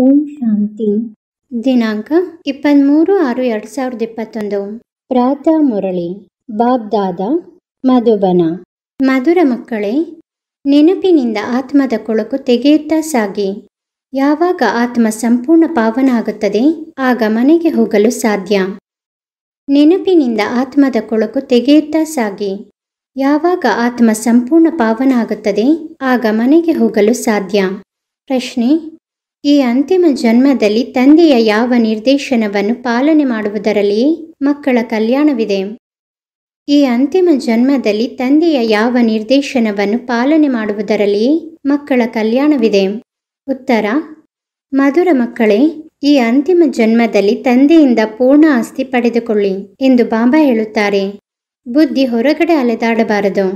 ಓಂ ಶಾಂತಿ ದಿನಾಂಕ ಇಪ್ಪತ್ಮೂರು ಆರು ಎರಡು ಸಾವಿರದ ಇಪ್ಪತ್ತೊಂದು ಪ್ರಾತಃ ಮುರಳಿ ಬಾಗ್ದಾದ ಮಧುಬನ ಮಧುರ ಮಕ್ಕಳೇ ನೆನಪಿನಿಂದ ಆತ್ಮದ ಕೊಳಕು ತೆಗೆಯುತ್ತಾ ಸಾಗಿ ಯಾವಾಗ ಆತ್ಮ ಸಂಪೂರ್ಣ ಪಾವನ ಆಗುತ್ತದೆ ಆಗ ಮನೆಗೆ ಹೋಗಲು ಸಾಧ್ಯ ನೆನಪಿನಿಂದ ಆತ್ಮದ ಕೊಳಕು ತೆಗೆಯುತ್ತಾ ಸಾಗಿ ಯಾವಾಗ ಆತ್ಮ ಸಂಪೂರ್ಣ ಪಾವನ ಆಗುತ್ತದೆ ಆಗ ಮನೆಗೆ ಹೋಗಲು ಸಾಧ್ಯ ಪ್ರಶ್ನೆ ಈ ಅಂತಿಮ ಜನ್ಮದಲ್ಲಿ ತಂದೆಯ ಯಾವ ನಿರ್ದೇಶನವನ್ನು ಪಾಲನೆ ಮಾಡುವುದರಲ್ಲಿ ಮಕ್ಕಳ ಕಲ್ಯಾಣವಿದೆ ಈ ಅಂತಿಮ ಜನ್ಮದಲ್ಲಿ ತಂದೆಯ ಯಾವ ನಿರ್ದೇಶನವನ್ನು ಪಾಲನೆ ಮಾಡುವುದರಲ್ಲಿ ಮಕ್ಕಳ ಕಲ್ಯಾಣವಿದೆ ಉತ್ತರ ಮಧುರ ಮಕ್ಕಳೇ ಈ ಅಂತಿಮ ಜನ್ಮದಲ್ಲಿ ತಂದೆಯಿಂದ ಪೂರ್ಣ ಆಸ್ತಿ ಪಡೆದುಕೊಳ್ಳಿ ಎಂದು ಬಾಬಾ ಹೇಳುತ್ತಾರೆ ಬುದ್ಧಿ ಹೊರಗಡೆ ಅಲೆದಾಡಬಾರದು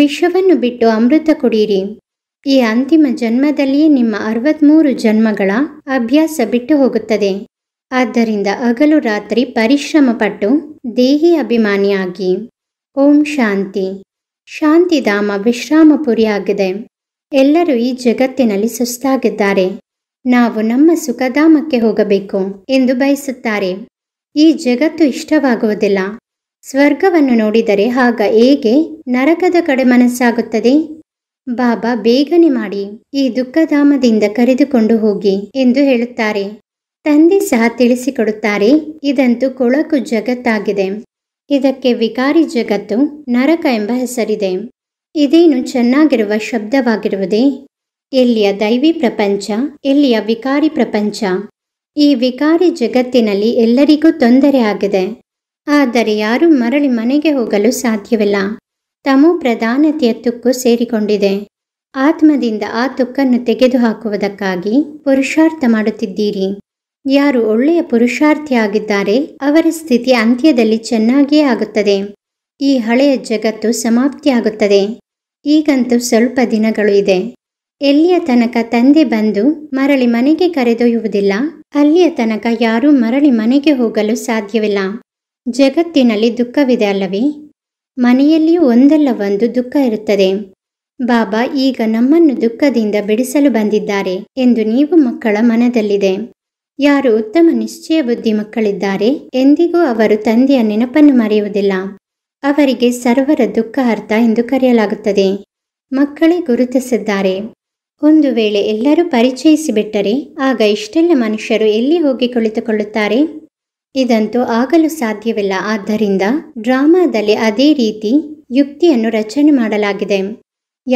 ವಿಶ್ವವನ್ನು ಬಿಟ್ಟು ಅಮೃತ ಕುಡಿಯಿರಿ ಈ ಅಂತಿಮ ಜನ್ಮದಲ್ಲಿಯೇ ನಿಮ್ಮ ಅರವತ್ಮೂರು ಜನ್ಮಗಳ ಅಭ್ಯಾಸ ಬಿಟ್ಟು ಹೋಗುತ್ತದೆ ಆದ್ದರಿಂದ ಹಗಲು ರಾತ್ರಿ ಪರಿಶ್ರಮ ಪಟ್ಟು ದೇಹಿ ಅಭಿಮಾನಿಯಾಗಿ ಓಂ ಶಾಂತಿ ಶಾಂತಿಧಾಮ ವಿಶ್ರಾಮಪುರಿಯಾಗಿದೆ ಎಲ್ಲರೂ ಈ ಜಗತ್ತಿನಲ್ಲಿ ಸುಸ್ತಾಗಿದ್ದಾರೆ ನಾವು ನಮ್ಮ ಸುಖಧಾಮಕ್ಕೆ ಹೋಗಬೇಕು ಎಂದು ಬಯಸುತ್ತಾರೆ ಈ ಜಗತ್ತು ಇಷ್ಟವಾಗುವುದಿಲ್ಲ ಸ್ವರ್ಗವನ್ನು ನೋಡಿದರೆ ಆಗ ಹೇಗೆ ನರಕದ ಕಡೆ ಮನಸ್ಸಾಗುತ್ತದೆ ಬಾಬಾ ಬೇಗನೆ ಮಾಡಿ ಈ ದುಃಖಧಾಮದಿಂದ ಕರೆದುಕೊಂಡು ಹೋಗಿ ಎಂದು ಹೇಳುತ್ತಾರೆ ತಂದೆ ಸಹ ತಿಳಿಸಿಕೊಡುತ್ತಾರೆ ಇದಂತೂ ಕೊಳಕು ಜಗತ್ತಾಗಿದೆ ಇದಕ್ಕೆ ವಿಕಾರಿ ಜಗತ್ತು ನರಕ ಎಂಬ ಹೆಸರಿದೆ ಇದೇನು ಚೆನ್ನಾಗಿರುವ ಶಬ್ದವಾಗಿರುವುದೇ ಎಲ್ಲಿಯ ದೈವಿ ಪ್ರಪಂಚ ಎಲ್ಲಿಯ ವಿಕಾರಿ ಪ್ರಪಂಚ ಈ ವಿಕಾರಿ ಜಗತ್ತಿನಲ್ಲಿ ಎಲ್ಲರಿಗೂ ತೊಂದರೆ ಆಗಿದೆ ಆದರೆ ಯಾರೂ ಮರಳಿ ಮನೆಗೆ ಹೋಗಲು ಸಾಧ್ಯವಿಲ್ಲ ತಮೋ ಪ್ರಧಾನತೆಯ ತುಕ್ಕು ಸೇರಿಕೊಂಡಿದೆ ಆತ್ಮದಿಂದ ಆ ತುಕ್ಕನ್ನು ತೆಗೆದುಹಾಕುವುದಕ್ಕಾಗಿ ಪುರುಷಾರ್ಥ ಮಾಡುತ್ತಿದ್ದೀರಿ ಯಾರು ಒಳ್ಳೆಯ ಪುರುಷಾರ್ಥಿಯಾಗಿದ್ದಾರೆ ಅವರ ಸ್ಥಿತಿ ಅಂತ್ಯದಲ್ಲಿ ಚೆನ್ನಾಗಿಯೇ ಆಗುತ್ತದೆ ಈ ಹಳೆಯ ಜಗತ್ತು ಸಮಾಪ್ತಿಯಾಗುತ್ತದೆ ಈಗಂತೂ ಸ್ವಲ್ಪ ದಿನಗಳು ಇದೆ ಎಲ್ಲಿಯ ತನಕ ತಂದೆ ಬಂದು ಮರಳಿ ಮನೆಗೆ ಕರೆದೊಯ್ಯುವುದಿಲ್ಲ ಅಲ್ಲಿಯ ತನಕ ಯಾರೂ ಮರಳಿ ಮನೆಗೆ ಹೋಗಲು ಸಾಧ್ಯವಿಲ್ಲ ಜಗತ್ತಿನಲ್ಲಿ ದುಃಖವಿದೆ ಅಲ್ಲವೇ ಮನೆಯಲ್ಲಿಯೂ ಒಂದಲ್ಲ ಒಂದು ದುಃಖ ಇರುತ್ತದೆ ಬಾಬಾ ಈಗ ನಮ್ಮನ್ನು ದುಃಖದಿಂದ ಬಿಡಿಸಲು ಬಂದಿದ್ದಾರೆ ಎಂದು ನೀವು ಮಕ್ಕಳ ಮನದಲ್ಲಿದೆ ಯಾರು ಉತ್ತಮ ನಿಶ್ಚಯ ಬುದ್ಧಿ ಮಕ್ಕಳಿದ್ದಾರೆ ಎಂದಿಗೂ ಅವರು ತಂದೆಯ ನೆನಪನ್ನು ಮರೆಯುವುದಿಲ್ಲ ಅವರಿಗೆ ಸರ್ವರ ದುಃಖ ಅರ್ಥ ಎಂದು ಕರೆಯಲಾಗುತ್ತದೆ ಮಕ್ಕಳೇ ಗುರುತಿಸಿದ್ದಾರೆ ಒಂದು ವೇಳೆ ಎಲ್ಲರೂ ಪರಿಚಯಿಸಿಬಿಟ್ಟರೆ ಆಗ ಇಷ್ಟೆಲ್ಲ ಮನುಷ್ಯರು ಎಲ್ಲಿ ಹೋಗಿ ಕುಳಿತುಕೊಳ್ಳುತ್ತಾರೆ ಇದಂತೂ ಆಗಲು ಸಾಧ್ಯವಿಲ್ಲ ಆದ್ದರಿಂದ ಡ್ರಾಮಾದಲ್ಲಿ ಅದೇ ರೀತಿ ಯುಕ್ತಿಯನ್ನು ರಚನೆ ಮಾಡಲಾಗಿದೆ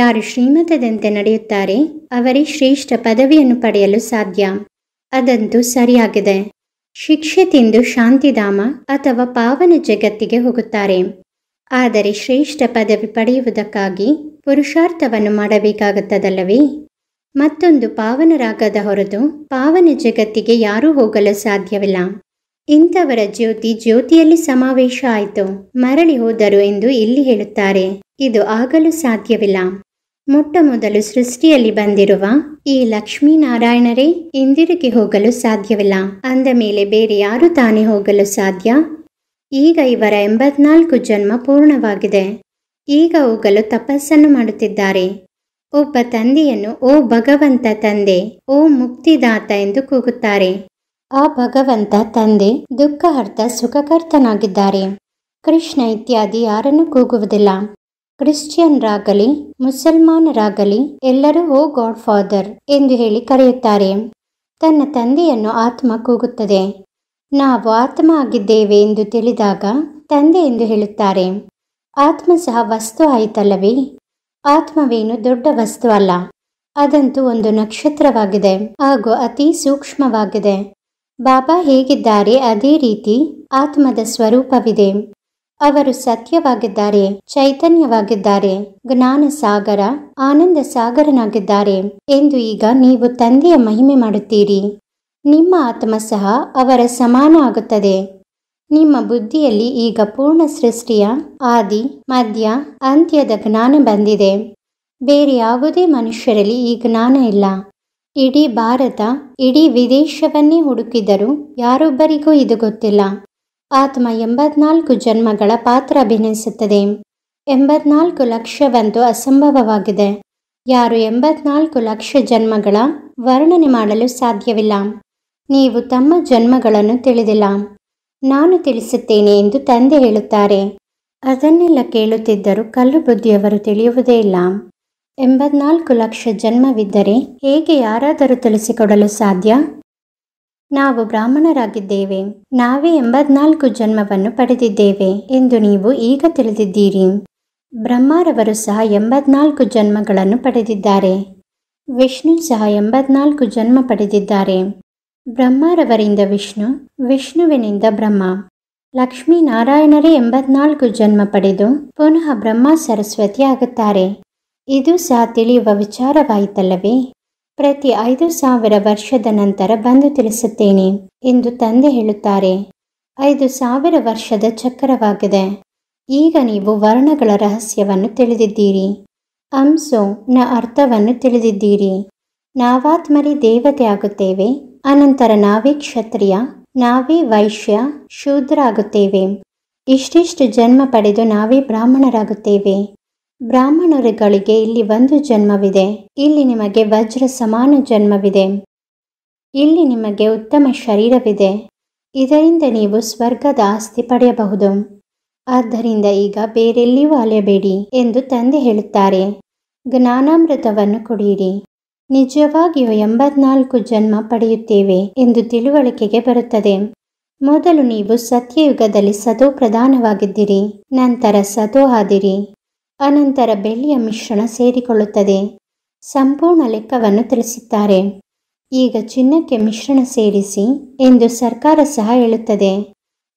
ಯಾರು ಶ್ರೀಮತದಂತೆ ನಡೆಯುತ್ತಾರೆ ಅವರೇ ಶ್ರೇಷ್ಠ ಪದವಿಯನ್ನು ಪಡೆಯಲು ಸಾಧ್ಯ ಅದಂತೂ ಸರಿಯಾಗಿದೆ ಶಿಕ್ಷೆ ತಿಂದು ಶಾಂತಿಧಾಮ ಅಥವಾ ಪಾವನ ಜಗತ್ತಿಗೆ ಹೋಗುತ್ತಾರೆ ಆದರೆ ಶ್ರೇಷ್ಠ ಪದವಿ ಪಡೆಯುವುದಕ್ಕಾಗಿ ಪುರುಷಾರ್ಥವನ್ನು ಮಾಡಬೇಕಾಗುತ್ತದಲ್ಲವೇ ಮತ್ತೊಂದು ಪಾವನರಾಗದ ಹೊರತು ಪಾವನ ಜಗತ್ತಿಗೆ ಯಾರೂ ಹೋಗಲು ಸಾಧ್ಯವಿಲ್ಲ ಇಂಥವರ ಜ್ಯೋತಿ ಜ್ಯೋತಿಯಲ್ಲಿ ಸಮಾವೇಶ ಆಯಿತು ಮರಳಿ ಹೋದರು ಎಂದು ಇಲ್ಲಿ ಹೇಳುತ್ತಾರೆ ಇದು ಆಗಲು ಸಾಧ್ಯವಿಲ್ಲ ಮೊಟ್ಟ ಮೊದಲು ಸೃಷ್ಟಿಯಲ್ಲಿ ಬಂದಿರುವ ಈ ಲಕ್ಷ್ಮೀನಾರಾಯಣರೇ ಇಂದಿರುಗಿ ಹೋಗಲು ಸಾಧ್ಯವಿಲ್ಲ ಅಂದ ಮೇಲೆ ಬೇರೆ ಯಾರು ತಾನೇ ಹೋಗಲು ಸಾಧ್ಯ ಈಗ ಇವರ ಎಂಬತ್ನಾಲ್ಕು ಜನ್ಮ ಪೂರ್ಣವಾಗಿದೆ ಈಗ ಹೋಗಲು ತಪಸ್ಸನ್ನು ಮಾಡುತ್ತಿದ್ದಾರೆ ಒಬ್ಬ ತಂದೆಯನ್ನು ಓ ಭಗವಂತ ತಂದೆ ಓ ಮುಕ್ತಿದಾತ ಎಂದು ಕೂಗುತ್ತಾರೆ ಆ ಭಗವಂತ ತಂದೆ ದುಃಖ ಅರ್ಥ ಸುಖಕರ್ತನಾಗಿದ್ದಾರೆ ಕೃಷ್ಣ ಇತ್ಯಾದಿ ಯಾರನ್ನು ಕೂಗುವುದಿಲ್ಲ ಕ್ರಿಶ್ಚಿಯನ್ರಾಗಲಿ ಮುಸಲ್ಮಾನರಾಗಲಿ ಎಲ್ಲರೂ ಓ ಗಾಡ್ ಫಾದರ್ ಎಂದು ಹೇಳಿ ಕರೆಯುತ್ತಾರೆ ತನ್ನ ತಂದೆಯನ್ನು ಆತ್ಮ ಕೂಗುತ್ತದೆ ನಾವು ಆತ್ಮ ಆಗಿದ್ದೇವೆ ಎಂದು ತಿಳಿದಾಗ ತಂದೆ ಎಂದು ಹೇಳುತ್ತಾರೆ ಆತ್ಮ ಸಹ ವಸ್ತು ಆಯಿತಲ್ಲವೇ ಆತ್ಮವೇನು ದೊಡ್ಡ ವಸ್ತು ಅಲ್ಲ ಅದಂತೂ ಒಂದು ನಕ್ಷತ್ರವಾಗಿದೆ ಹಾಗೂ ಅತಿ ಸೂಕ್ಷ್ಮವಾಗಿದೆ ಬಾಬಾ ಹೇಗಿದ್ದಾರೆ ಅದೇ ರೀತಿ ಆತ್ಮದ ಸ್ವರೂಪವಿದೆ ಅವರು ಸತ್ಯವಾಗಿದ್ದಾರೆ ಚೈತನ್ಯವಾಗಿದ್ದಾರೆ ಜ್ಞಾನ ಸಾಗರ ಆನಂದ ಸಾಗರನಾಗಿದ್ದಾರೆ ಎಂದು ಈಗ ನೀವು ತಂದೆಯ ಮಹಿಮೆ ಮಾಡುತ್ತೀರಿ ನಿಮ್ಮ ಆತ್ಮ ಸಹ ಅವರ ಸಮಾನ ಆಗುತ್ತದೆ ನಿಮ್ಮ ಬುದ್ಧಿಯಲ್ಲಿ ಈಗ ಪೂರ್ಣ ಸೃಷ್ಟಿಯ ಆದಿ ಮಧ್ಯ ಅಂತ್ಯದ ಜ್ಞಾನ ಬಂದಿದೆ ಬೇರೆ ಯಾವುದೇ ಮನುಷ್ಯರಲ್ಲಿ ಈ ಜ್ಞಾನ ಇಲ್ಲ ಇಡೀ ಭಾರತ ಇಡೀ ವಿದೇಶವನ್ನೇ ಹುಡುಕಿದರೂ ಯಾರೊಬ್ಬರಿಗೂ ಇದು ಗೊತ್ತಿಲ್ಲ ಆತ್ಮ ಎಂಬತ್ನಾಲ್ಕು ಜನ್ಮಗಳ ಪಾತ್ರ ಅಭಿನಯಿಸುತ್ತದೆ ಎಂಬತ್ನಾಲ್ಕು ಲಕ್ಷವಂತೂ ಅಸಂಭವವಾಗಿದೆ ಯಾರು ಎಂಬತ್ನಾಲ್ಕು ಲಕ್ಷ ಜನ್ಮಗಳ ವರ್ಣನೆ ಮಾಡಲು ಸಾಧ್ಯವಿಲ್ಲ ನೀವು ತಮ್ಮ ಜನ್ಮಗಳನ್ನು ತಿಳಿದಿಲ್ಲ ನಾನು ತಿಳಿಸುತ್ತೇನೆ ಎಂದು ತಂದೆ ಹೇಳುತ್ತಾರೆ ಅದನ್ನೆಲ್ಲ ಕೇಳುತ್ತಿದ್ದರೂ ಕಲ್ಲು ಬುದ್ಧಿಯವರು ತಿಳಿಯುವುದೇ ಇಲ್ಲ ಎಂಬತ್ನಾಲ್ಕು ಲಕ್ಷ ಜನ್ಮವಿದ್ದರೆ ಹೇಗೆ ಯಾರಾದರೂ ತಿಳಿಸಿಕೊಡಲು ಸಾಧ್ಯ ನಾವು ಬ್ರಾಹ್ಮಣರಾಗಿದ್ದೇವೆ ನಾವೇ ಎಂಬತ್ನಾಲ್ಕು ಜನ್ಮವನ್ನು ಪಡೆದಿದ್ದೇವೆ ಎಂದು ನೀವು ಈಗ ತಿಳಿದಿದ್ದೀರಿ ಬ್ರಹ್ಮರವರು ಸಹ ಎಂಬತ್ನಾಲ್ಕು ಜನ್ಮಗಳನ್ನು ಪಡೆದಿದ್ದಾರೆ ವಿಷ್ಣು ಸಹ ಎಂಬತ್ನಾಲ್ಕು ಜನ್ಮ ಪಡೆದಿದ್ದಾರೆ ಬ್ರಹ್ಮರವರಿಂದ ವಿಷ್ಣು ವಿಷ್ಣುವಿನಿಂದ ಬ್ರಹ್ಮ ಲಕ್ಷ್ಮೀನಾರಾಯಣರೇ ಎಂಬತ್ನಾಲ್ಕು ಜನ್ಮ ಪಡೆದು ಪುನಃ ಬ್ರಹ್ಮ ಸರಸ್ವತಿ ಆಗುತ್ತಾರೆ ಇದು ಸಹ ತಿಳಿಯುವ ವಿಚಾರವಾಯಿತಲ್ಲವೇ ಪ್ರತಿ ಐದು ಸಾವಿರ ವರ್ಷದ ನಂತರ ಬಂದು ತಿಳಿಸುತ್ತೇನೆ ಎಂದು ತಂದೆ ಹೇಳುತ್ತಾರೆ ಐದು ಸಾವಿರ ವರ್ಷದ ಚಕ್ರವಾಗಿದೆ ಈಗ ನೀವು ವರ್ಣಗಳ ರಹಸ್ಯವನ್ನು ತಿಳಿದಿದ್ದೀರಿ ಅಂಸೋ ನ ಅರ್ಥವನ್ನು ತಿಳಿದಿದ್ದೀರಿ ನಾವಾತ್ಮರಿ ದೇವತೆ ಆಗುತ್ತೇವೆ ಅನಂತರ ನಾವೇ ಕ್ಷತ್ರಿಯ ನಾವೇ ವೈಶ್ಯ ಶೂದ್ರ ಆಗುತ್ತೇವೆ ಇಷ್ಟಿಷ್ಟು ಜನ್ಮ ಪಡೆದು ನಾವೇ ಬ್ರಾಹ್ಮಣರಾಗುತ್ತೇವೆ ಬ್ರಾಹ್ಮಣರುಗಳಿಗೆ ಇಲ್ಲಿ ಒಂದು ಜನ್ಮವಿದೆ ಇಲ್ಲಿ ನಿಮಗೆ ವಜ್ರ ಸಮಾನ ಜನ್ಮವಿದೆ ಇಲ್ಲಿ ನಿಮಗೆ ಉತ್ತಮ ಶರೀರವಿದೆ ಇದರಿಂದ ನೀವು ಸ್ವರ್ಗದ ಆಸ್ತಿ ಪಡೆಯಬಹುದು ಆದ್ದರಿಂದ ಈಗ ಬೇರೆಲ್ಲಿಯೂ ಅಲೆಯಬೇಡಿ ಎಂದು ತಂದೆ ಹೇಳುತ್ತಾರೆ ಜ್ಞಾನಾಮೃತವನ್ನು ಕುಡಿಯಿರಿ ನಿಜವಾಗಿಯೂ ಎಂಬತ್ನಾಲ್ಕು ಜನ್ಮ ಪಡೆಯುತ್ತೇವೆ ಎಂದು ತಿಳುವಳಿಕೆಗೆ ಬರುತ್ತದೆ ಮೊದಲು ನೀವು ಸತ್ಯಯುಗದಲ್ಲಿ ಸತೋ ಪ್ರಧಾನವಾಗಿದ್ದೀರಿ ನಂತರ ಸತೋ ಆದಿರಿ ಅನಂತರ ಬೆಳ್ಳಿಯ ಮಿಶ್ರಣ ಸೇರಿಕೊಳ್ಳುತ್ತದೆ ಸಂಪೂರ್ಣ ಲೆಕ್ಕವನ್ನು ತಿಳಿಸುತ್ತಾರೆ ಈಗ ಚಿನ್ನಕ್ಕೆ ಮಿಶ್ರಣ ಸೇರಿಸಿ ಎಂದು ಸರ್ಕಾರ ಸಹ ಹೇಳುತ್ತದೆ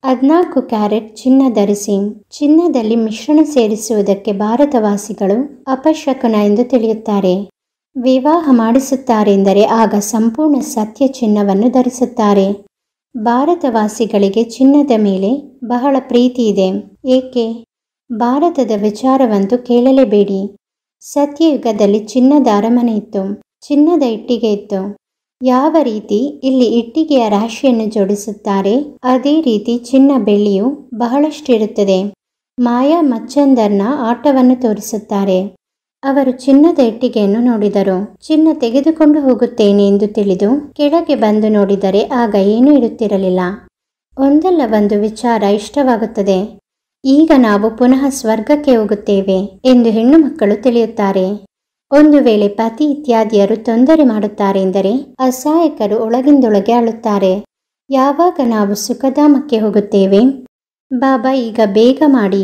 ಹದಿನಾಲ್ಕು ಕ್ಯಾರೆಟ್ ಚಿನ್ನ ಧರಿಸಿ ಚಿನ್ನದಲ್ಲಿ ಮಿಶ್ರಣ ಸೇರಿಸುವುದಕ್ಕೆ ಭಾರತವಾಸಿಗಳು ಅಪಶಕುನ ಎಂದು ತಿಳಿಯುತ್ತಾರೆ ವಿವಾಹ ಮಾಡಿಸುತ್ತಾರೆಂದರೆ ಆಗ ಸಂಪೂರ್ಣ ಸತ್ಯ ಚಿನ್ನವನ್ನು ಧರಿಸುತ್ತಾರೆ ಭಾರತವಾಸಿಗಳಿಗೆ ಚಿನ್ನದ ಮೇಲೆ ಬಹಳ ಪ್ರೀತಿ ಇದೆ ಏಕೆ ಭಾರತದ ವಿಚಾರವಂತೂ ಕೇಳಲೇಬೇಡಿ ಸತ್ಯಯುಗದಲ್ಲಿ ಚಿನ್ನದ ಅರಮನೆ ಇತ್ತು ಚಿನ್ನದ ಇಟ್ಟಿಗೆ ಇತ್ತು ಯಾವ ರೀತಿ ಇಲ್ಲಿ ಇಟ್ಟಿಗೆಯ ರಾಶಿಯನ್ನು ಜೋಡಿಸುತ್ತಾರೆ ಅದೇ ರೀತಿ ಚಿನ್ನ ಬೆಳ್ಳಿಯು ಬಹಳಷ್ಟಿರುತ್ತದೆ ಮಾಯಾ ಮಚ್ಚಂದರ್ನ ಆಟವನ್ನು ತೋರಿಸುತ್ತಾರೆ ಅವರು ಚಿನ್ನದ ಇಟ್ಟಿಗೆಯನ್ನು ನೋಡಿದರು ಚಿನ್ನ ತೆಗೆದುಕೊಂಡು ಹೋಗುತ್ತೇನೆ ಎಂದು ತಿಳಿದು ಕೆಳಗೆ ಬಂದು ನೋಡಿದರೆ ಆಗ ಏನೂ ಇರುತ್ತಿರಲಿಲ್ಲ ಒಂದಲ್ಲ ಒಂದು ವಿಚಾರ ಇಷ್ಟವಾಗುತ್ತದೆ ಈಗ ನಾವು ಪುನಃ ಸ್ವರ್ಗಕ್ಕೆ ಹೋಗುತ್ತೇವೆ ಎಂದು ಹೆಣ್ಣು ಮಕ್ಕಳು ತಿಳಿಯುತ್ತಾರೆ ಒಂದು ವೇಳೆ ಪತಿ ಇತ್ಯಾದಿಯರು ತೊಂದರೆ ಮಾಡುತ್ತಾರೆ ಎಂದರೆ ಅಸಹಾಯಕರು ಒಳಗಿಂದೊಳಗೆ ಅಳುತ್ತಾರೆ ಯಾವಾಗ ನಾವು ಸುಖಧಾಮಕ್ಕೆ ಹೋಗುತ್ತೇವೆ ಬಾಬಾ ಈಗ ಬೇಗ ಮಾಡಿ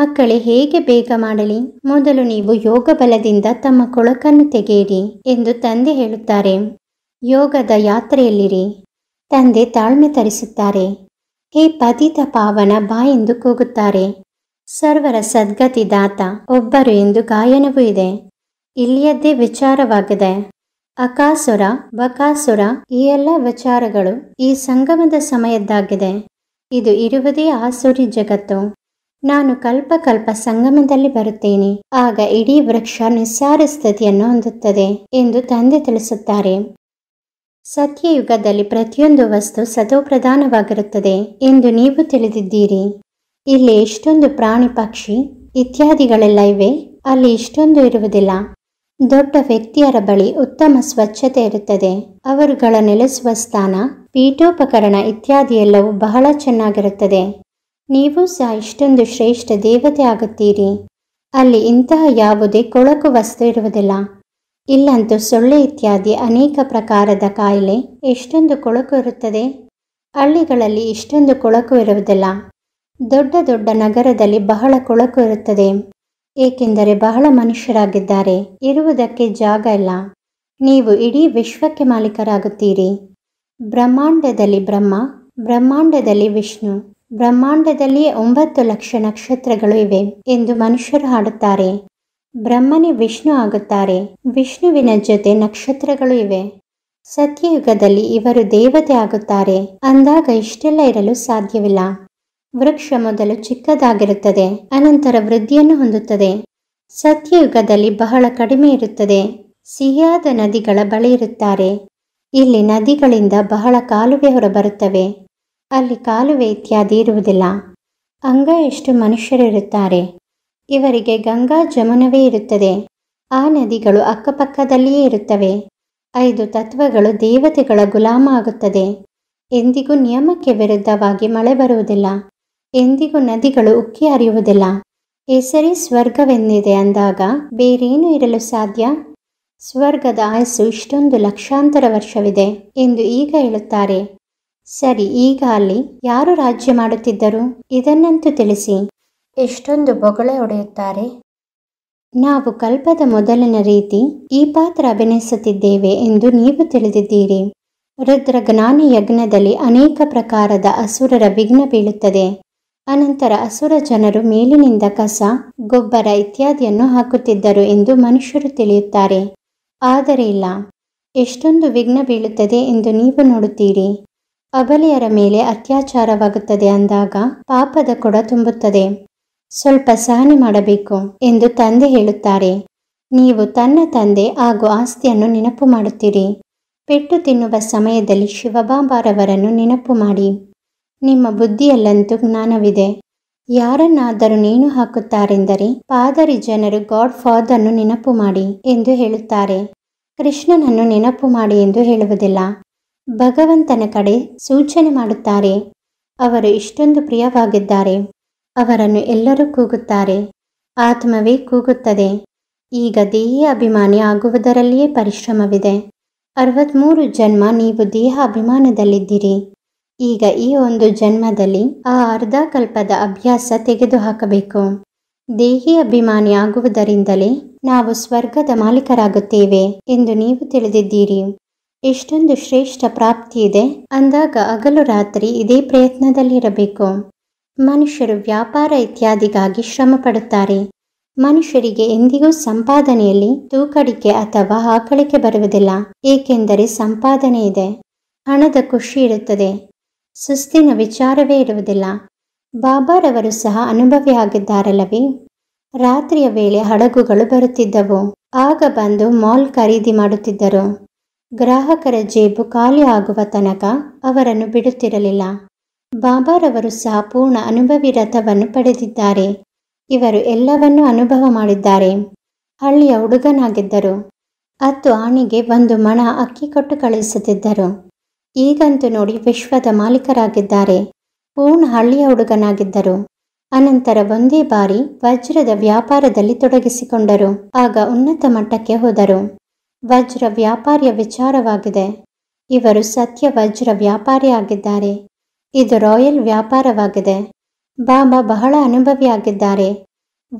ಮಕ್ಕಳೇ ಹೇಗೆ ಬೇಗ ಮಾಡಲಿ ಮೊದಲು ನೀವು ಯೋಗ ಬಲದಿಂದ ತಮ್ಮ ಕೊಳಕನ್ನು ತೆಗೆಯಿರಿ ಎಂದು ತಂದೆ ಹೇಳುತ್ತಾರೆ ಯೋಗದ ಯಾತ್ರೆಯಲ್ಲಿರಿ ತಂದೆ ತಾಳ್ಮೆ ತರಿಸುತ್ತಾರೆ ಹೇ ಪತಿತ ಪಾವನ ಬಾ ಎಂದು ಕೂಗುತ್ತಾರೆ ಸರ್ವರ ಸದ್ಗತಿ ದಾತ ಒಬ್ಬರು ಎಂದು ಗಾಯನವೂ ಇದೆ ಇಲ್ಲಿಯದ್ದೇ ವಿಚಾರವಾಗಿದೆ ಅಕಾಸುರ ಬಕಾಸುರ ಈ ಎಲ್ಲ ವಿಚಾರಗಳು ಈ ಸಂಗಮದ ಸಮಯದ್ದಾಗಿದೆ ಇದು ಇರುವುದೇ ಆಸುರಿ ಜಗತ್ತು ನಾನು ಕಲ್ಪ ಕಲ್ಪ ಸಂಗಮದಲ್ಲಿ ಬರುತ್ತೇನೆ ಆಗ ಇಡೀ ವೃಕ್ಷ ನಿಸ್ಸಾರ ಸ್ಥಿತಿಯನ್ನು ಹೊಂದುತ್ತದೆ ಎಂದು ತಂದೆ ತಿಳಿಸುತ್ತಾರೆ ಸತ್ಯಯುಗದಲ್ಲಿ ಪ್ರತಿಯೊಂದು ವಸ್ತು ಸತೋಪ್ರಧಾನವಾಗಿರುತ್ತದೆ ಎಂದು ನೀವು ತಿಳಿದಿದ್ದೀರಿ ಇಲ್ಲಿ ಎಷ್ಟೊಂದು ಪ್ರಾಣಿ ಪಕ್ಷಿ ಇತ್ಯಾದಿಗಳೆಲ್ಲ ಇವೆ ಅಲ್ಲಿ ಇಷ್ಟೊಂದು ಇರುವುದಿಲ್ಲ ದೊಡ್ಡ ವ್ಯಕ್ತಿಯರ ಬಳಿ ಉತ್ತಮ ಸ್ವಚ್ಛತೆ ಇರುತ್ತದೆ ಅವರುಗಳ ನೆಲೆಸುವ ಸ್ಥಾನ ಪೀಠೋಪಕರಣ ಇತ್ಯಾದಿ ಎಲ್ಲವೂ ಬಹಳ ಚೆನ್ನಾಗಿರುತ್ತದೆ ನೀವು ಸಹ ಇಷ್ಟೊಂದು ಶ್ರೇಷ್ಠ ದೇವತೆ ಆಗುತ್ತೀರಿ ಅಲ್ಲಿ ಇಂತಹ ಯಾವುದೇ ಕೊಳಕು ವಸ್ತು ಇರುವುದಿಲ್ಲ ಇಲ್ಲಂತೂ ಸೊಳ್ಳೆ ಇತ್ಯಾದಿ ಅನೇಕ ಪ್ರಕಾರದ ಕಾಯಿಲೆ ಎಷ್ಟೊಂದು ಕೊಳಕು ಇರುತ್ತದೆ ಹಳ್ಳಿಗಳಲ್ಲಿ ಇಷ್ಟೊಂದು ಕೊಳಕು ಇರುವುದಿಲ್ಲ ದೊಡ್ಡ ದೊಡ್ಡ ನಗರದಲ್ಲಿ ಬಹಳ ಕೊಳಕು ಇರುತ್ತದೆ ಏಕೆಂದರೆ ಬಹಳ ಮನುಷ್ಯರಾಗಿದ್ದಾರೆ ಇರುವುದಕ್ಕೆ ಜಾಗ ಇಲ್ಲ ನೀವು ಇಡೀ ವಿಶ್ವಕ್ಕೆ ಮಾಲೀಕರಾಗುತ್ತೀರಿ ಬ್ರಹ್ಮಾಂಡದಲ್ಲಿ ಬ್ರಹ್ಮ ಬ್ರಹ್ಮಾಂಡದಲ್ಲಿ ವಿಷ್ಣು ಬ್ರಹ್ಮಾಂಡದಲ್ಲಿಯೇ ಒಂಬತ್ತು ಲಕ್ಷ ನಕ್ಷತ್ರಗಳು ಇವೆ ಎಂದು ಮನುಷ್ಯರು ಹಾಡುತ್ತಾರೆ ಬ್ರಹ್ಮನೇ ವಿಷ್ಣು ಆಗುತ್ತಾರೆ ವಿಷ್ಣುವಿನ ಜೊತೆ ನಕ್ಷತ್ರಗಳು ಇವೆ ಸತ್ಯಯುಗದಲ್ಲಿ ಇವರು ದೇವತೆ ಆಗುತ್ತಾರೆ ಅಂದಾಗ ಇಷ್ಟೆಲ್ಲ ಇರಲು ಸಾಧ್ಯವಿಲ್ಲ ವೃಕ್ಷ ಮೊದಲು ಚಿಕ್ಕದಾಗಿರುತ್ತದೆ ಅನಂತರ ವೃದ್ಧಿಯನ್ನು ಹೊಂದುತ್ತದೆ ಸತ್ಯಯುಗದಲ್ಲಿ ಬಹಳ ಕಡಿಮೆ ಇರುತ್ತದೆ ಸಿಹಿಯಾದ ನದಿಗಳ ಬಳಿ ಇರುತ್ತಾರೆ ಇಲ್ಲಿ ನದಿಗಳಿಂದ ಬಹಳ ಕಾಲುವೆ ಹೊರಬರುತ್ತವೆ ಅಲ್ಲಿ ಕಾಲುವೆ ಇತ್ಯಾದಿ ಇರುವುದಿಲ್ಲ ಅಂಗ ಎಷ್ಟು ಮನುಷ್ಯರಿರುತ್ತಾರೆ ಇವರಿಗೆ ಗಂಗಾ ಜಮುನವೇ ಇರುತ್ತದೆ ಆ ನದಿಗಳು ಅಕ್ಕಪಕ್ಕದಲ್ಲಿಯೇ ಇರುತ್ತವೆ ಐದು ತತ್ವಗಳು ದೇವತೆಗಳ ಗುಲಾಮ ಆಗುತ್ತದೆ ಎಂದಿಗೂ ನಿಯಮಕ್ಕೆ ವಿರುದ್ಧವಾಗಿ ಮಳೆ ಬರುವುದಿಲ್ಲ ಎಂದಿಗೂ ನದಿಗಳು ಉಕ್ಕಿ ಹರಿಯುವುದಿಲ್ಲ ಹೆಸರೇ ಸ್ವರ್ಗವೆಂದಿದೆ ಅಂದಾಗ ಬೇರೇನು ಇರಲು ಸಾಧ್ಯ ಸ್ವರ್ಗದ ಆಯಸ್ಸು ಇಷ್ಟೊಂದು ಲಕ್ಷಾಂತರ ವರ್ಷವಿದೆ ಎಂದು ಈಗ ಹೇಳುತ್ತಾರೆ ಸರಿ ಈಗ ಅಲ್ಲಿ ಯಾರು ರಾಜ್ಯ ಮಾಡುತ್ತಿದ್ದರು ಇದನ್ನಂತೂ ತಿಳಿಸಿ ಎಷ್ಟೊಂದು ಬೊಗಳೆ ಹೊಡೆಯುತ್ತಾರೆ ನಾವು ಕಲ್ಪದ ಮೊದಲಿನ ರೀತಿ ಈ ಪಾತ್ರ ಅಭಿನಯಿಸುತ್ತಿದ್ದೇವೆ ಎಂದು ನೀವು ತಿಳಿದಿದ್ದೀರಿ ರುದ್ರ ಜ್ಞಾನ ಯಜ್ಞದಲ್ಲಿ ಅನೇಕ ಪ್ರಕಾರದ ಅಸುರರ ವಿಘ್ನ ಬೀಳುತ್ತದೆ ಅನಂತರ ಅಸುರ ಜನರು ಮೇಲಿನಿಂದ ಕಸ ಗೊಬ್ಬರ ಇತ್ಯಾದಿಯನ್ನು ಹಾಕುತ್ತಿದ್ದರು ಎಂದು ಮನುಷ್ಯರು ತಿಳಿಯುತ್ತಾರೆ ಆದರೆ ಇಲ್ಲ ಎಷ್ಟೊಂದು ವಿಘ್ನ ಬೀಳುತ್ತದೆ ಎಂದು ನೀವು ನೋಡುತ್ತೀರಿ ಅಬಲೆಯರ ಮೇಲೆ ಅತ್ಯಾಚಾರವಾಗುತ್ತದೆ ಅಂದಾಗ ಪಾಪದ ಕೊಡ ತುಂಬುತ್ತದೆ ಸ್ವಲ್ಪ ಸಹನೆ ಮಾಡಬೇಕು ಎಂದು ತಂದೆ ಹೇಳುತ್ತಾರೆ ನೀವು ತನ್ನ ತಂದೆ ಹಾಗೂ ಆಸ್ತಿಯನ್ನು ನೆನಪು ಮಾಡುತ್ತೀರಿ ಪೆಟ್ಟು ತಿನ್ನುವ ಸಮಯದಲ್ಲಿ ಶಿವಬಾಬಾರವರನ್ನು ನೆನಪು ಮಾಡಿ ನಿಮ್ಮ ಬುದ್ಧಿಯಲ್ಲಂತೂ ಜ್ಞಾನವಿದೆ ಯಾರನ್ನಾದರೂ ನೇಣು ಹಾಕುತ್ತಾರೆಂದರೆ ಪಾದರಿ ಜನರು ಗಾಡ್ ಫಾದರ್ನು ನೆನಪು ಮಾಡಿ ಎಂದು ಹೇಳುತ್ತಾರೆ ಕೃಷ್ಣನನ್ನು ನೆನಪು ಮಾಡಿ ಎಂದು ಹೇಳುವುದಿಲ್ಲ ಭಗವಂತನ ಕಡೆ ಸೂಚನೆ ಮಾಡುತ್ತಾರೆ ಅವರು ಇಷ್ಟೊಂದು ಪ್ರಿಯವಾಗಿದ್ದಾರೆ ಅವರನ್ನು ಎಲ್ಲರೂ ಕೂಗುತ್ತಾರೆ ಆತ್ಮವೇ ಕೂಗುತ್ತದೆ ಈಗ ದೇಹ ಅಭಿಮಾನಿ ಆಗುವುದರಲ್ಲಿಯೇ ಪರಿಶ್ರಮವಿದೆ ಅರವತ್ಮೂರು ಜನ್ಮ ನೀವು ದೇಹ ಅಭಿಮಾನದಲ್ಲಿದ್ದೀರಿ ಈಗ ಈ ಒಂದು ಜನ್ಮದಲ್ಲಿ ಆ ಅರ್ಧ ಕಲ್ಪದ ಅಭ್ಯಾಸ ತೆಗೆದುಹಾಕಬೇಕು ದೇಹಿ ಅಭಿಮಾನಿ ಆಗುವುದರಿಂದಲೇ ನಾವು ಸ್ವರ್ಗದ ಮಾಲೀಕರಾಗುತ್ತೇವೆ ಎಂದು ನೀವು ತಿಳಿದಿದ್ದೀರಿ ಎಷ್ಟೊಂದು ಶ್ರೇಷ್ಠ ಪ್ರಾಪ್ತಿ ಇದೆ ಅಂದಾಗ ಹಗಲು ರಾತ್ರಿ ಇದೇ ಪ್ರಯತ್ನದಲ್ಲಿರಬೇಕು ಮನುಷ್ಯರು ವ್ಯಾಪಾರ ಇತ್ಯಾದಿಗಾಗಿ ಶ್ರಮ ಪಡುತ್ತಾರೆ ಮನುಷ್ಯರಿಗೆ ಎಂದಿಗೂ ಸಂಪಾದನೆಯಲ್ಲಿ ತೂಕಡಿಕೆ ಅಥವಾ ಆಕಳಿಕೆ ಬರುವುದಿಲ್ಲ ಏಕೆಂದರೆ ಸಂಪಾದನೆ ಇದೆ ಹಣದ ಖುಷಿ ಇರುತ್ತದೆ ಸುಸ್ತಿನ ವಿಚಾರವೇ ಇರುವುದಿಲ್ಲ ಬಾಬಾರವರು ಸಹ ಅನುಭವಿ ಆಗಿದ್ದಾರಲ್ಲವೇ ರಾತ್ರಿಯ ವೇಳೆ ಹಡಗುಗಳು ಬರುತ್ತಿದ್ದವು ಆಗ ಬಂದು ಮಾಲ್ ಖರೀದಿ ಮಾಡುತ್ತಿದ್ದರು ಗ್ರಾಹಕರ ಜೇಬು ಖಾಲಿ ಆಗುವ ತನಕ ಅವರನ್ನು ಬಿಡುತ್ತಿರಲಿಲ್ಲ ಬಾಬಾರವರು ಸಹ ಪೂರ್ಣ ಅನುಭವಿ ರಥವನ್ನು ಪಡೆದಿದ್ದಾರೆ ಇವರು ಎಲ್ಲವನ್ನೂ ಅನುಭವ ಮಾಡಿದ್ದಾರೆ ಹಳ್ಳಿಯ ಹುಡುಗನಾಗಿದ್ದರು ಅತ್ತು ಆಣಿಗೆ ಒಂದು ಮಣ ಅಕ್ಕಿ ಕೊಟ್ಟು ಕಳುಹಿಸುತ್ತಿದ್ದರು ಈಗಂತೂ ನೋಡಿ ವಿಶ್ವದ ಮಾಲೀಕರಾಗಿದ್ದಾರೆ ಪೂರ್ಣ ಹಳ್ಳಿಯ ಹುಡುಗನಾಗಿದ್ದರು ಅನಂತರ ಒಂದೇ ಬಾರಿ ವಜ್ರದ ವ್ಯಾಪಾರದಲ್ಲಿ ತೊಡಗಿಸಿಕೊಂಡರು ಆಗ ಉನ್ನತ ಮಟ್ಟಕ್ಕೆ ಹೋದರು ವಜ್ರ ವ್ಯಾಪಾರಿಯ ವಿಚಾರವಾಗಿದೆ ಇವರು ಸತ್ಯ ವಜ್ರ ವ್ಯಾಪಾರಿಯಾಗಿದ್ದಾರೆ ಇದು ರಾಯಲ್ ವ್ಯಾಪಾರವಾಗಿದೆ ಬಾಬಾ ಬಹಳ ಅನುಭವಿಯಾಗಿದ್ದಾರೆ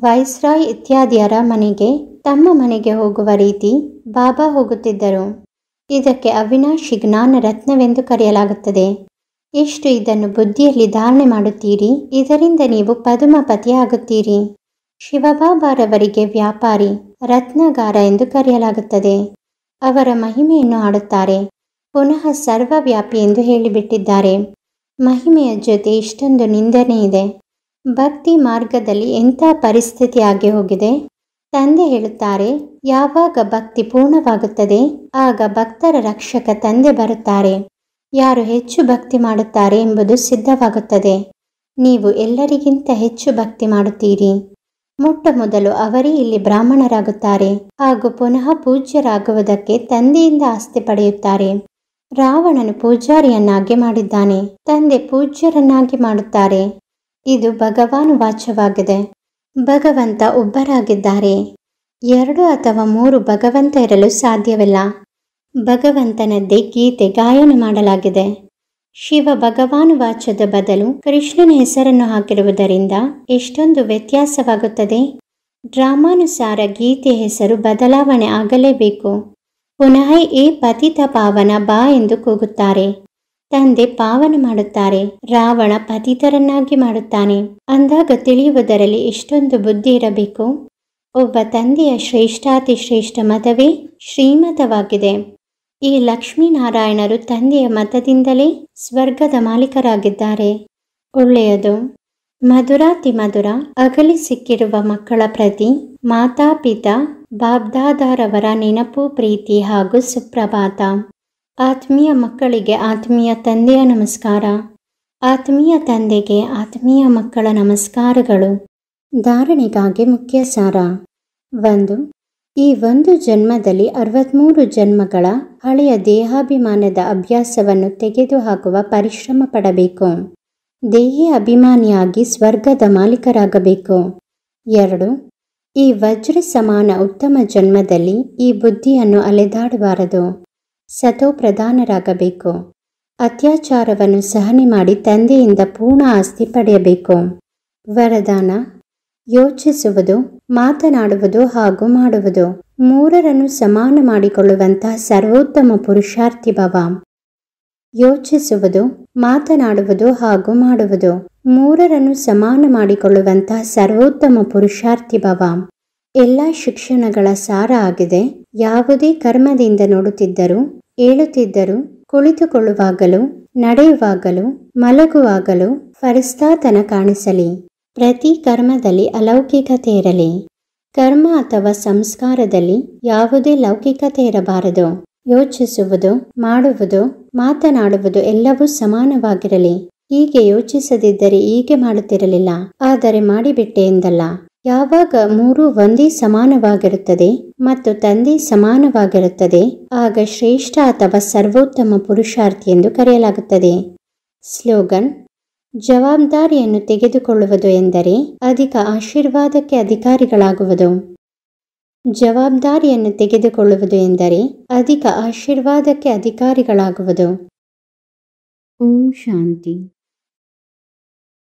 ವೈಸ್ರಾಯ್ ಇತ್ಯಾದಿಯರ ಮನೆಗೆ ತಮ್ಮ ಮನೆಗೆ ಹೋಗುವ ರೀತಿ ಬಾಬಾ ಹೋಗುತ್ತಿದ್ದರು ಇದಕ್ಕೆ ಅವಿನಾಶಿ ಜ್ಞಾನ ರತ್ನವೆಂದು ಕರೆಯಲಾಗುತ್ತದೆ ಎಷ್ಟು ಇದನ್ನು ಬುದ್ಧಿಯಲ್ಲಿ ಧಾರಣೆ ಮಾಡುತ್ತೀರಿ ಇದರಿಂದ ನೀವು ಪತಿಯಾಗುತ್ತೀರಿ ಶಿವಬಾಬಾರವರಿಗೆ ವ್ಯಾಪಾರಿ ರತ್ನಗಾರ ಎಂದು ಕರೆಯಲಾಗುತ್ತದೆ ಅವರ ಮಹಿಮೆಯನ್ನು ಆಡುತ್ತಾರೆ ಪುನಃ ಸರ್ವವ್ಯಾಪಿ ಎಂದು ಹೇಳಿಬಿಟ್ಟಿದ್ದಾರೆ ಮಹಿಮೆಯ ಜೊತೆ ಇಷ್ಟೊಂದು ನಿಂದನೆ ಇದೆ ಭಕ್ತಿ ಮಾರ್ಗದಲ್ಲಿ ಎಂಥ ಪರಿಸ್ಥಿತಿ ಆಗಿ ಹೋಗಿದೆ ತಂದೆ ಹೇಳುತ್ತಾರೆ ಯಾವಾಗ ಭಕ್ತಿ ಪೂರ್ಣವಾಗುತ್ತದೆ ಆಗ ಭಕ್ತರ ರಕ್ಷಕ ತಂದೆ ಬರುತ್ತಾರೆ ಯಾರು ಹೆಚ್ಚು ಭಕ್ತಿ ಮಾಡುತ್ತಾರೆ ಎಂಬುದು ಸಿದ್ಧವಾಗುತ್ತದೆ ನೀವು ಎಲ್ಲರಿಗಿಂತ ಹೆಚ್ಚು ಭಕ್ತಿ ಮಾಡುತ್ತೀರಿ ಮೊಟ್ಟ ಮೊದಲು ಅವರೇ ಇಲ್ಲಿ ಬ್ರಾಹ್ಮಣರಾಗುತ್ತಾರೆ ಹಾಗೂ ಪುನಃ ಪೂಜ್ಯರಾಗುವುದಕ್ಕೆ ತಂದೆಯಿಂದ ಆಸ್ತಿ ಪಡೆಯುತ್ತಾರೆ ರಾವಣನು ಪೂಜಾರಿಯನ್ನಾಗಿ ಮಾಡಿದ್ದಾನೆ ತಂದೆ ಪೂಜ್ಯರನ್ನಾಗಿ ಮಾಡುತ್ತಾರೆ ಇದು ಭಗವಾನು ವಾಚ್ಯವಾಗಿದೆ ಭಗವಂತ ಒಬ್ಬರಾಗಿದ್ದಾರೆ ಎರಡು ಅಥವಾ ಮೂರು ಭಗವಂತ ಇರಲು ಸಾಧ್ಯವಿಲ್ಲ ಭಗವಂತನದ್ದೇ ಗೀತೆ ಗಾಯನ ಮಾಡಲಾಗಿದೆ ಶಿವ ಭಗವಾನು ವಾಚ್ಯದ ಬದಲು ಕೃಷ್ಣನ ಹೆಸರನ್ನು ಹಾಕಿರುವುದರಿಂದ ಎಷ್ಟೊಂದು ವ್ಯತ್ಯಾಸವಾಗುತ್ತದೆ ಡ್ರಾಮಾನುಸಾರ ಗೀತೆ ಹೆಸರು ಬದಲಾವಣೆ ಆಗಲೇಬೇಕು ಪುನಃ ಈ ಪತಿತ ಪಾವನ ಬಾ ಎಂದು ಕೂಗುತ್ತಾರೆ ತಂದೆ ಪಾವನ ಮಾಡುತ್ತಾರೆ ರಾವಣ ಪತಿತರನ್ನಾಗಿ ಮಾಡುತ್ತಾನೆ ಅಂದಾಗ ತಿಳಿಯುವುದರಲ್ಲಿ ಎಷ್ಟೊಂದು ಬುದ್ಧಿ ಇರಬೇಕು ಒಬ್ಬ ತಂದೆಯ ಶ್ರೇಷ್ಠಾತಿ ಶ್ರೇಷ್ಠ ಮತವೇ ಶ್ರೀಮತವಾಗಿದೆ ಈ ಲಕ್ಷ್ಮೀನಾರಾಯಣರು ತಂದೆಯ ಮತದಿಂದಲೇ ಸ್ವರ್ಗದ ಮಾಲೀಕರಾಗಿದ್ದಾರೆ ಒಳ್ಳೆಯದು ಮಧುರಾ ಮಧುರ ಅಗಲಿ ಸಿಕ್ಕಿರುವ ಮಕ್ಕಳ ಪ್ರತಿ ಮಾತಾಪಿತ ಬಾಬ್ದಾದಾರವರ ನೆನಪು ಪ್ರೀತಿ ಹಾಗೂ ಸುಪ್ರಭಾತ ಆತ್ಮೀಯ ಮಕ್ಕಳಿಗೆ ಆತ್ಮೀಯ ತಂದೆಯ ನಮಸ್ಕಾರ ಆತ್ಮೀಯ ತಂದೆಗೆ ಆತ್ಮೀಯ ಮಕ್ಕಳ ನಮಸ್ಕಾರಗಳು ಧಾರಣೆಗಾಗಿ ಮುಖ್ಯ ಸಾರ ಒಂದು ಈ ಒಂದು ಜನ್ಮದಲ್ಲಿ ಅರವತ್ತ್ಮೂರು ಜನ್ಮಗಳ ಹಳೆಯ ದೇಹಾಭಿಮಾನದ ಅಭ್ಯಾಸವನ್ನು ತೆಗೆದುಹಾಕುವ ಪರಿಶ್ರಮ ಪಡಬೇಕು ದೇಹಿ ಅಭಿಮಾನಿಯಾಗಿ ಸ್ವರ್ಗದ ಮಾಲೀಕರಾಗಬೇಕು ಎರಡು ಈ ವಜ್ರ ಸಮಾನ ಉತ್ತಮ ಜನ್ಮದಲ್ಲಿ ಈ ಬುದ್ಧಿಯನ್ನು ಅಲೆದಾಡಬಾರದು ಸತೋ ಪ್ರಧಾನರಾಗಬೇಕು ಅತ್ಯಾಚಾರವನ್ನು ಸಹನೆ ಮಾಡಿ ತಂದೆಯಿಂದ ಪೂರ್ಣ ಆಸ್ತಿ ಪಡೆಯಬೇಕು ವರದಾನ ಯೋಚಿಸುವುದು ಮಾತನಾಡುವುದು ಹಾಗೂ ಮಾಡುವುದು ಮೂರರನ್ನು ಸಮಾನ ಮಾಡಿಕೊಳ್ಳುವಂತಹ ಸರ್ವೋತ್ತಮ ಪುರುಷಾರ್ಥಿ ಭವ ಯೋಚಿಸುವುದು ಮಾತನಾಡುವುದು ಹಾಗೂ ಮಾಡುವುದು ಮೂರರನ್ನು ಸಮಾನ ಮಾಡಿಕೊಳ್ಳುವಂತಹ ಸರ್ವೋತ್ತಮ ಪುರುಷಾರ್ಥಿ ಭವ ಎಲ್ಲ ಶಿಕ್ಷಣಗಳ ಸಾರ ಆಗಿದೆ ಯಾವುದೇ ಕರ್ಮದಿಂದ ನೋಡುತ್ತಿದ್ದರೂ ಹೇಳುತ್ತಿದ್ದರೂ ಕುಳಿತುಕೊಳ್ಳುವಾಗಲೂ ನಡೆಯುವಾಗಲೂ ಮಲಗುವಾಗಲೂ ಫರಿಸ್ತಾತನ ಕಾಣಿಸಲಿ ಪ್ರತಿ ಕರ್ಮದಲ್ಲಿ ಅಲೌಕಿಕತೆ ಇರಲಿ ಕರ್ಮ ಅಥವಾ ಸಂಸ್ಕಾರದಲ್ಲಿ ಯಾವುದೇ ಲೌಕಿಕತೆ ಇರಬಾರದು ಯೋಚಿಸುವುದು ಮಾಡುವುದು ಮಾತನಾಡುವುದು ಎಲ್ಲವೂ ಸಮಾನವಾಗಿರಲಿ ಹೀಗೆ ಯೋಚಿಸದಿದ್ದರೆ ಹೀಗೆ ಮಾಡುತ್ತಿರಲಿಲ್ಲ ಆದರೆ ಮಾಡಿಬಿಟ್ಟೆ ಎಂದಲ್ಲ ಯಾವಾಗ ಮೂರು ಒಂದೇ ಸಮಾನವಾಗಿರುತ್ತದೆ ಮತ್ತು ತಂದೆ ಸಮಾನವಾಗಿರುತ್ತದೆ ಆಗ ಶ್ರೇಷ್ಠ ಅಥವಾ ಸರ್ವೋತ್ತಮ ಪುರುಷಾರ್ಥಿ ಎಂದು ಕರೆಯಲಾಗುತ್ತದೆ ಸ್ಲೋಗನ್ ಜವಾಬ್ದಾರಿಯನ್ನು ತೆಗೆದುಕೊಳ್ಳುವುದು ಎಂದರೆ ಅಧಿಕ ಆಶೀರ್ವಾದಕ್ಕೆ ಅಧಿಕಾರಿಗಳಾಗುವುದು ಜವಾಬ್ದಾರಿಯನ್ನು ತೆಗೆದುಕೊಳ್ಳುವುದು ಎಂದರೆ ಅಧಿಕ ಆಶೀರ್ವಾದಕ್ಕೆ ಅಧಿಕಾರಿಗಳಾಗುವುದು ಓಂ ಶಾಂತಿ